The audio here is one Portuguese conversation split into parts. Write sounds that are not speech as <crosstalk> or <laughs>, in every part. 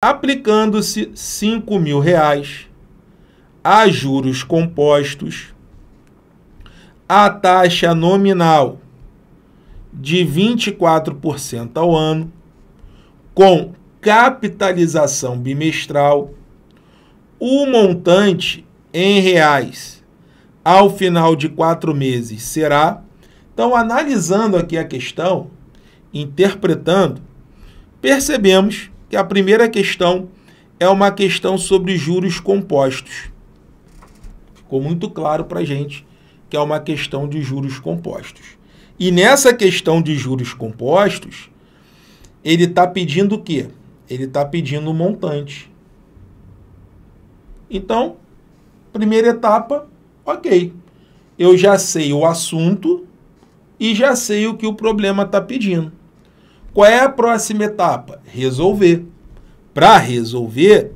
aplicando-se cinco mil reais a juros compostos, a taxa nominal de 24% ao ano, com capitalização bimestral, o montante em reais ao final de quatro meses será. Então, analisando aqui a questão, interpretando, percebemos que a primeira questão é uma questão sobre juros compostos. Ficou muito claro para a gente que é uma questão de juros compostos. E nessa questão de juros compostos, ele está pedindo o quê? Ele está pedindo o um montante. Então, primeira etapa, ok. Eu já sei o assunto e já sei o que o problema está pedindo. Qual é a próxima etapa? Resolver. Para resolver,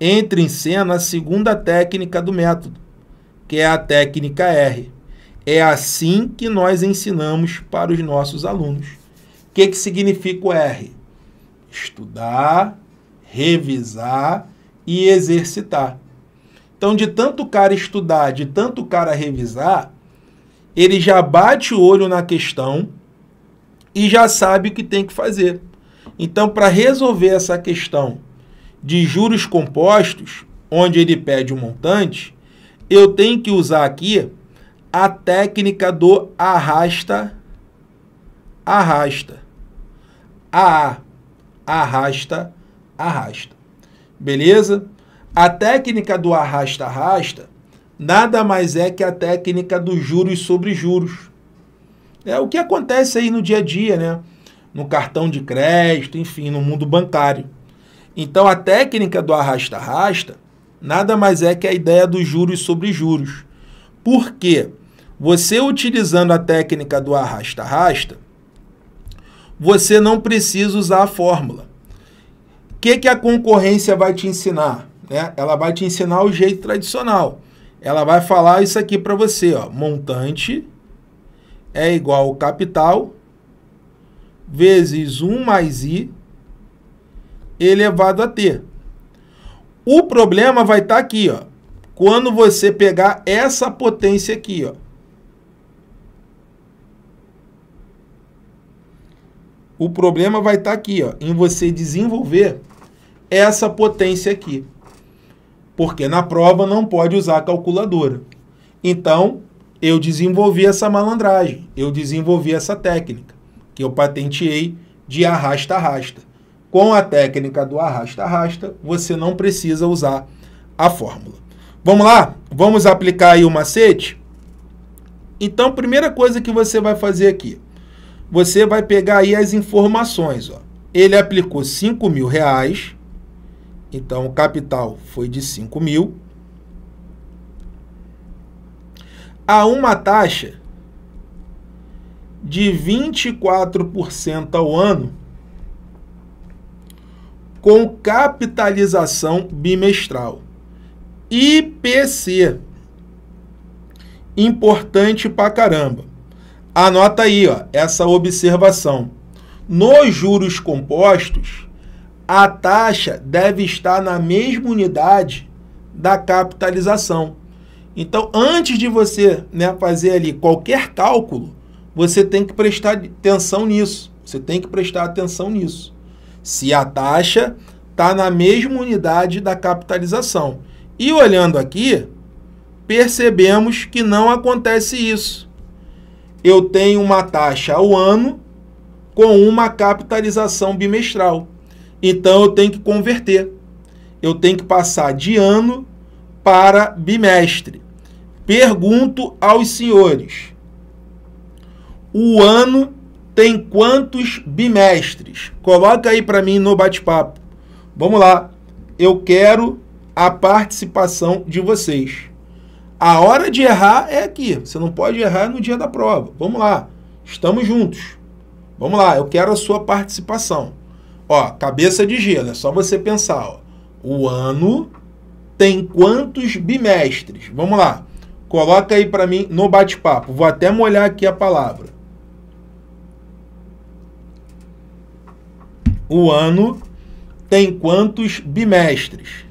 entra em cena a segunda técnica do método, que é a técnica R. É assim que nós ensinamos para os nossos alunos. O que, que significa o R? Estudar, revisar e exercitar. Então, de tanto cara estudar, de tanto cara revisar, ele já bate o olho na questão, e já sabe o que tem que fazer. Então, para resolver essa questão de juros compostos, onde ele pede um montante, eu tenho que usar aqui a técnica do arrasta arrasta. a arrasta arrasta. Beleza? A técnica do arrasta arrasta nada mais é que a técnica dos juros sobre juros. É o que acontece aí no dia a dia, né? No cartão de crédito, enfim, no mundo bancário. Então a técnica do arrasta-arrasta nada mais é que a ideia dos juros sobre juros. Por quê? Você utilizando a técnica do arrasta-arrasta, você não precisa usar a fórmula. O que, que a concorrência vai te ensinar? Né? Ela vai te ensinar o jeito tradicional. Ela vai falar isso aqui para você, ó, montante é igual ao capital vezes 1 mais i elevado a t. O problema vai estar tá aqui, ó. Quando você pegar essa potência aqui, ó. O problema vai estar tá aqui, ó, em você desenvolver essa potência aqui. Porque na prova não pode usar calculadora. Então, eu desenvolvi essa malandragem, eu desenvolvi essa técnica que eu patenteei de arrasta-arrasta. Com a técnica do arrasta-arrasta, você não precisa usar a fórmula. Vamos lá? Vamos aplicar aí o macete? Então, primeira coisa que você vai fazer aqui, você vai pegar aí as informações. Ó. Ele aplicou 5 mil reais, então o capital foi de 5 mil. a uma taxa de 24% ao ano com capitalização bimestral. IPC. Importante pra caramba. Anota aí, ó, essa observação. Nos juros compostos, a taxa deve estar na mesma unidade da capitalização. Então, antes de você né, fazer ali qualquer cálculo, você tem que prestar atenção nisso. Você tem que prestar atenção nisso. Se a taxa está na mesma unidade da capitalização. E olhando aqui, percebemos que não acontece isso. Eu tenho uma taxa ao ano com uma capitalização bimestral. Então eu tenho que converter. Eu tenho que passar de ano para bimestre. Pergunto aos senhores: o ano tem quantos bimestres? Coloca aí para mim no bate-papo. Vamos lá. Eu quero a participação de vocês. A hora de errar é aqui. Você não pode errar no dia da prova. Vamos lá. Estamos juntos. Vamos lá. Eu quero a sua participação. Ó, cabeça de gelo. É só você pensar. Ó. O ano tem quantos bimestres? Vamos lá. Coloca aí para mim no bate-papo. Vou até molhar aqui a palavra. O ano tem quantos bimestres?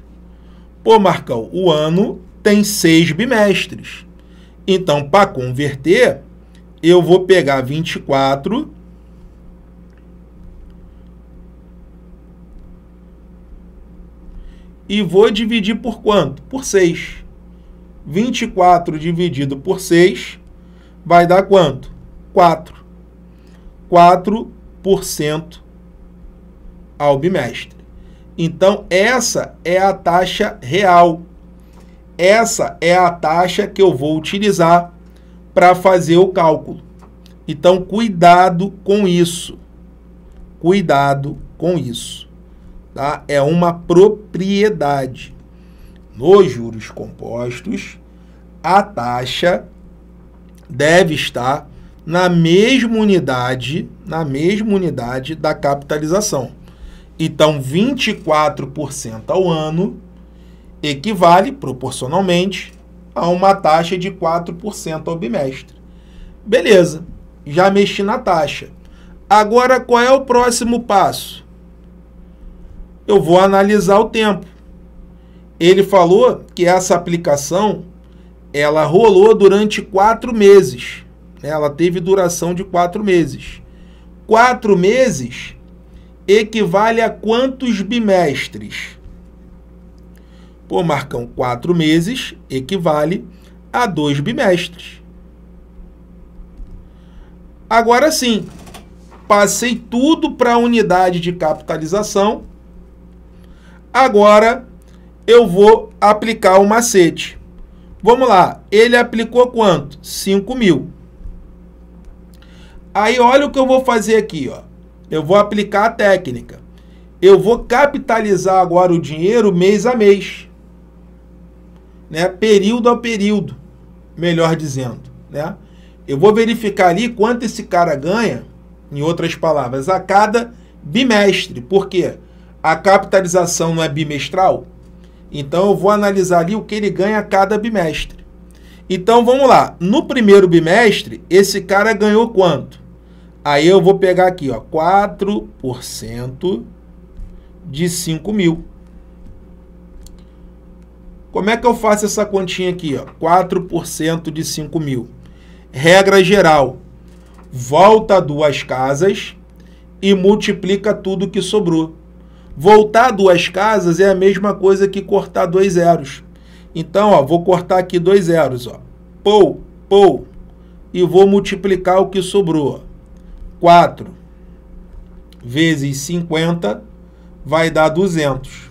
Pô, Marcão, o ano tem seis bimestres. Então, para converter, eu vou pegar 24 e vou dividir por quanto? Por 6. 24 dividido por 6 vai dar quanto? 4. 4% ao bimestre. Então, essa é a taxa real. Essa é a taxa que eu vou utilizar para fazer o cálculo. Então, cuidado com isso. Cuidado com isso. Tá? É uma propriedade nos juros compostos, a taxa deve estar na mesma unidade, na mesma unidade da capitalização. Então, 24% ao ano equivale proporcionalmente a uma taxa de 4% ao bimestre. Beleza, já mexi na taxa. Agora, qual é o próximo passo? Eu vou analisar o tempo. Ele falou que essa aplicação ela rolou durante quatro meses. Né? Ela teve duração de quatro meses. Quatro meses equivale a quantos bimestres? Pô, Marcão, quatro meses equivale a dois bimestres. Agora sim, passei tudo para a unidade de capitalização. Agora eu vou aplicar o macete. Vamos lá, ele aplicou quanto? 5 mil. Aí olha o que eu vou fazer aqui, ó. Eu vou aplicar a técnica. Eu vou capitalizar agora o dinheiro mês a mês. Né? Período a período, melhor dizendo, né? Eu vou verificar ali quanto esse cara ganha, em outras palavras, a cada bimestre. Por quê? A capitalização não é bimestral? Então eu vou analisar ali o que ele ganha a cada bimestre. Então vamos lá, no primeiro bimestre, esse cara ganhou quanto? Aí eu vou pegar aqui, ó, 4% de 5 mil. Como é que eu faço essa continha aqui? Ó? 4% de 5 mil. Regra geral, volta duas casas e multiplica tudo que sobrou. Voltar duas casas é a mesma coisa que cortar dois zeros. Então, ó, vou cortar aqui dois zeros, ó. Pou, pou. E vou multiplicar o que sobrou. 4 vezes 50 vai dar 200.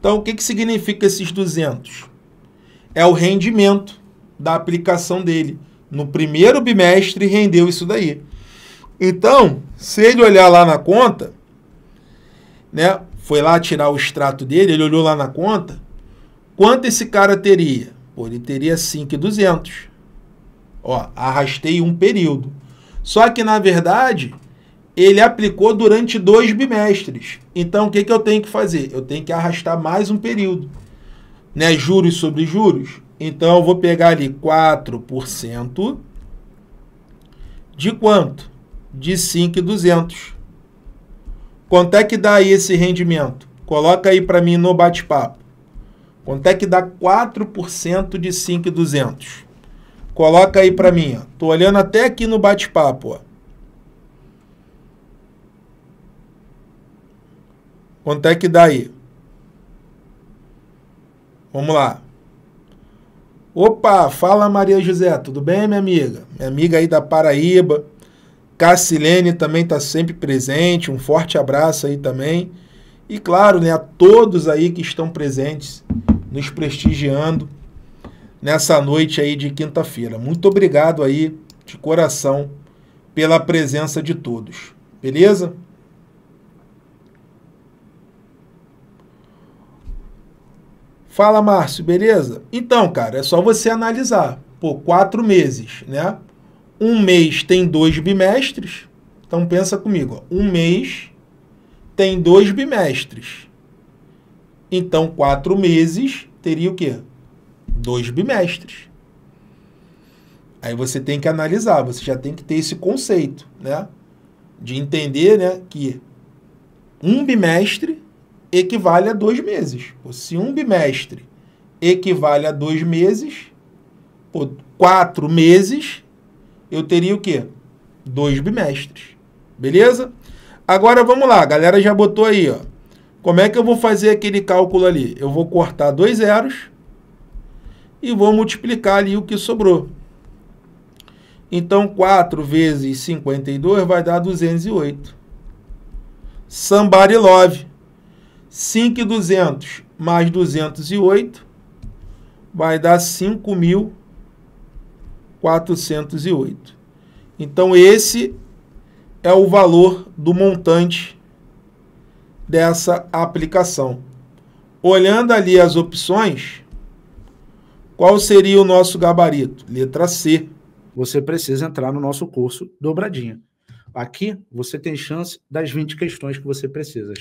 Então, o que, que significa esses 200? É o rendimento da aplicação dele. No primeiro bimestre, rendeu isso daí. Então, se ele olhar lá na conta, né, foi lá tirar o extrato dele, ele olhou lá na conta, quanto esse cara teria? Pô, ele teria 5,200. Ó, arrastei um período. Só que, na verdade, ele aplicou durante dois bimestres. Então, o que, que eu tenho que fazer? Eu tenho que arrastar mais um período. Né? Juros sobre juros. Então, eu vou pegar ali 4% de quanto? De 5,200. Quanto é que dá aí esse rendimento? Coloca aí para mim no bate-papo. Quanto é que dá 4% de 5,200? Coloca aí para mim. Ó. Tô olhando até aqui no bate-papo. Quanto é que dá aí? Vamos lá. Opa, fala Maria José, tudo bem, minha amiga? Minha amiga aí da Paraíba Cassilene também está sempre presente, um forte abraço aí também. E claro, né, a todos aí que estão presentes, nos prestigiando nessa noite aí de quinta-feira. Muito obrigado aí de coração pela presença de todos. Beleza? Fala, Márcio, beleza? Então, cara, é só você analisar. Pô, quatro meses, né? Um mês tem dois bimestres. Então pensa comigo, ó. um mês tem dois bimestres. Então quatro meses teria o quê? Dois bimestres. Aí você tem que analisar, você já tem que ter esse conceito, né? De entender, né, que um bimestre equivale a dois meses. Se um bimestre equivale a dois meses, quatro meses eu teria o quê? Dois bimestres. Beleza? Agora vamos lá, a galera já botou aí, ó. Como é que eu vou fazer aquele cálculo ali? Eu vou cortar dois zeros e vou multiplicar ali o que sobrou. Então, 4 vezes 52 vai dar 208. Somebody love. 5,200 mais 208 vai dar 5.000. 408. Então, esse é o valor do montante dessa aplicação. Olhando ali as opções, qual seria o nosso gabarito? Letra C. Você precisa entrar no nosso curso Dobradinha. Aqui você tem chance das 20 questões que você precisa,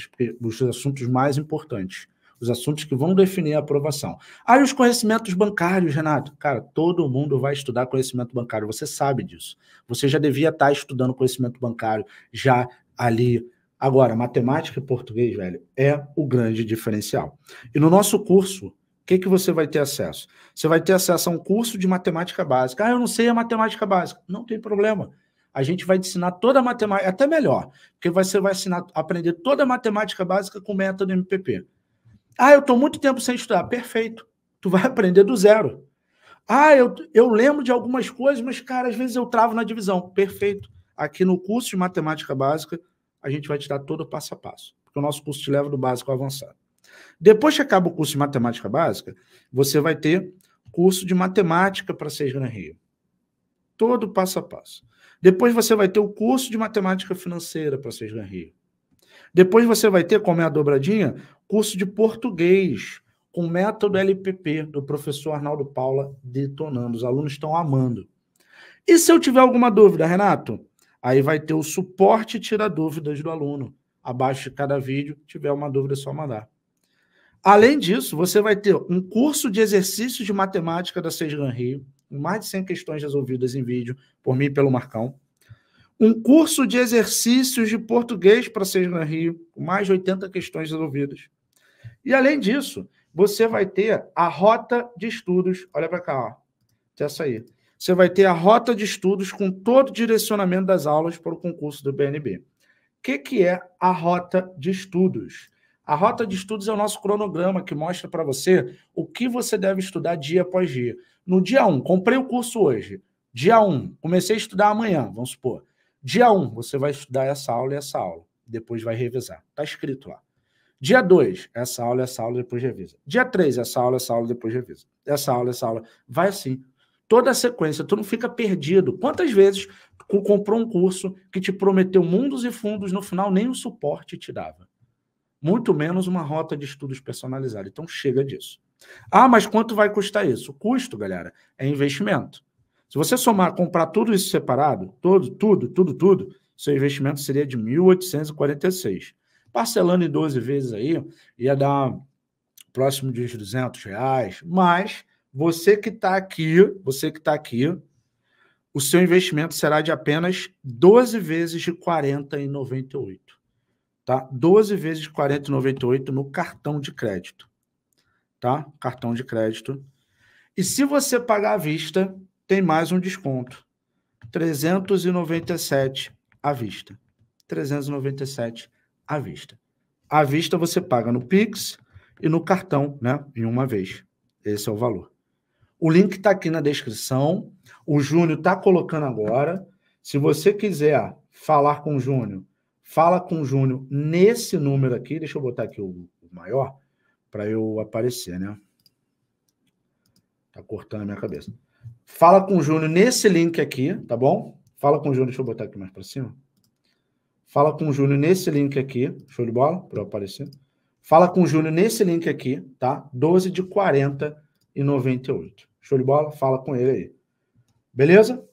os assuntos mais importantes os assuntos que vão definir a aprovação. Aí os conhecimentos bancários, Renato. Cara, todo mundo vai estudar conhecimento bancário, você sabe disso. Você já devia estar tá estudando conhecimento bancário já ali. Agora, matemática e português, velho, é o grande diferencial. E no nosso curso, o que, que você vai ter acesso? Você vai ter acesso a um curso de matemática básica. Ah, eu não sei a matemática básica. Não tem problema a gente vai ensinar toda a matemática, até melhor, porque você vai ensinar, aprender toda a matemática básica com método MPP. Ah, eu estou muito tempo sem estudar. Perfeito. Tu vai <laughs> aprender do zero. Ah, eu, eu lembro de algumas coisas, mas, cara, às vezes eu travo na divisão. Perfeito. Aqui no curso de matemática básica, a gente vai te dar todo o passo a passo. Porque o nosso curso te leva do básico ao avançado. Depois que acaba o curso de matemática básica, você vai ter curso de matemática para seis Gran Rio. Todo passo a passo. Depois você vai ter o curso de matemática financeira para seis Gran Rio. Depois você vai ter, como é a dobradinha, curso de português com método LPP do professor Arnaldo Paula detonando. Os alunos estão amando. E se eu tiver alguma dúvida, Renato? Aí vai ter o suporte tira dúvidas do aluno. Abaixo de cada vídeo, tiver uma dúvida, é só mandar. Além disso, você vai ter um curso de exercícios de matemática da Seja Rio, mais de 100 questões resolvidas em vídeo, por mim e pelo Marcão. Um curso de exercícios de português para Cesna Rio, com mais de 80 questões resolvidas. E além disso, você vai ter a rota de estudos. Olha para cá, ó. Essa aí. Você vai ter a rota de estudos com todo o direcionamento das aulas para o concurso do BNB. O que, que é a rota de estudos? A rota de estudos é o nosso cronograma que mostra para você o que você deve estudar dia após dia. No dia 1, um, comprei o curso hoje. Dia 1, um, comecei a estudar amanhã, vamos supor. Dia 1, um, você vai estudar essa aula e essa aula. Depois vai revisar. Está escrito lá. Dia 2, essa aula, e essa aula, depois revisa. Dia 3, essa aula, essa aula, depois revisa. Essa aula, essa aula. Vai assim. Toda a sequência, tu não fica perdido. Quantas vezes tu comprou um curso que te prometeu mundos e fundos, no final nem o suporte te dava? Muito menos uma rota de estudos personalizada. Então chega disso. Ah, mas quanto vai custar isso? O custo, galera, é investimento. Se você somar, comprar tudo isso separado, todo, tudo, tudo, tudo, seu investimento seria de 1.846. Parcelando em 12 vezes aí, ia dar próximo de uns 200 reais, mas você que está aqui, você que está aqui, o seu investimento será de apenas 12 vezes de 40,98. Tá? 12 vezes de 40,98 no cartão de crédito. Tá? Cartão de crédito. E se você pagar à vista, tem mais um desconto. 397 à vista. 397 à vista. À vista você paga no Pix e no cartão, né? Em uma vez. Esse é o valor. O link está aqui na descrição. O Júnior está colocando agora. Se você quiser falar com o Júnior, fala com o Júnior nesse número aqui. Deixa eu botar aqui o maior para eu aparecer, né? Tá cortando a minha cabeça. Fala com o Júnior nesse link aqui, tá bom? Fala com o Júnior, deixa eu botar aqui mais para cima. Fala com o Júnior nesse link aqui, show de bola, para eu aparecer. Fala com o Júnior nesse link aqui, tá? 12 de 40 e 98. Show de bola? Fala com ele aí. Beleza?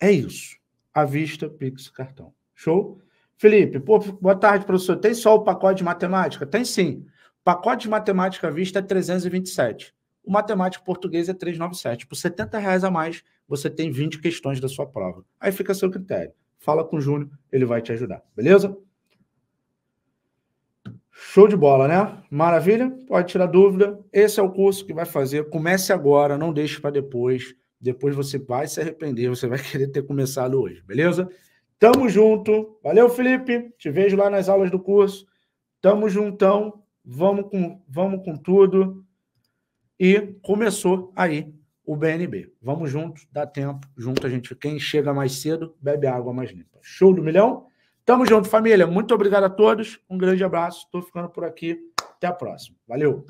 É isso. À vista, Pix, cartão. Show? Felipe, pô, boa tarde, professor. Tem só o pacote de matemática? Tem sim. O pacote de matemática à vista é 327. O matemático português é 397. Por 70 reais a mais, você tem 20 questões da sua prova. Aí fica a seu critério. Fala com o Júnior, ele vai te ajudar. Beleza? Show de bola, né? Maravilha? Pode tirar dúvida. Esse é o curso que vai fazer. Comece agora, não deixe para depois. Depois você vai se arrepender, você vai <laughs> querer ter começado hoje, beleza? Tamo junto. Valeu, Felipe. Te vejo lá nas aulas do curso. Tamo juntão. Vamos com, vamos com tudo e começou aí o BNB. Vamos juntos, dá tempo, junto a gente. Quem chega mais cedo, bebe água mais limpa. Show do milhão? Tamo junto, família. Muito obrigado a todos. Um grande abraço. Estou ficando por aqui. Até a próxima. Valeu.